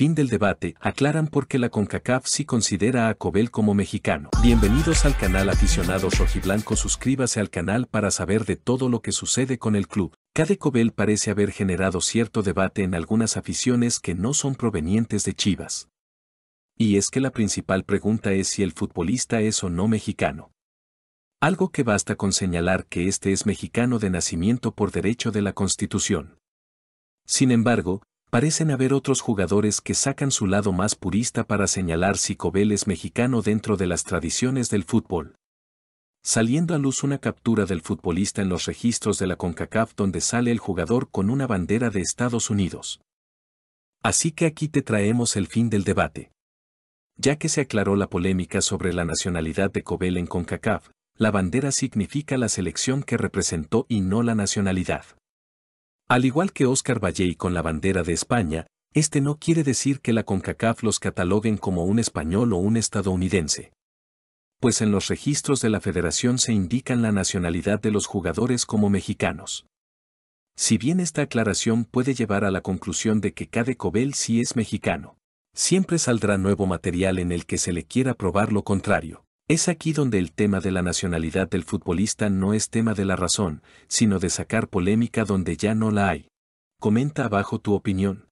fin del debate, aclaran por qué la CONCACAF sí considera a Cobel como mexicano. Bienvenidos al canal Aficionados Rojiblanco, suscríbase al canal para saber de todo lo que sucede con el club. Cade Cobel parece haber generado cierto debate en algunas aficiones que no son provenientes de Chivas. Y es que la principal pregunta es si el futbolista es o no mexicano. Algo que basta con señalar que este es mexicano de nacimiento por derecho de la Constitución. Sin embargo, parecen haber otros jugadores que sacan su lado más purista para señalar si Cobel es mexicano dentro de las tradiciones del fútbol. Saliendo a luz una captura del futbolista en los registros de la CONCACAF donde sale el jugador con una bandera de Estados Unidos. Así que aquí te traemos el fin del debate. Ya que se aclaró la polémica sobre la nacionalidad de Cobel en CONCACAF, la bandera significa la selección que representó y no la nacionalidad. Al igual que Oscar Valle con la bandera de España, este no quiere decir que la CONCACAF los cataloguen como un español o un estadounidense. Pues en los registros de la federación se indican la nacionalidad de los jugadores como mexicanos. Si bien esta aclaración puede llevar a la conclusión de que Cade Cobel sí es mexicano, siempre saldrá nuevo material en el que se le quiera probar lo contrario. Es aquí donde el tema de la nacionalidad del futbolista no es tema de la razón, sino de sacar polémica donde ya no la hay. Comenta abajo tu opinión.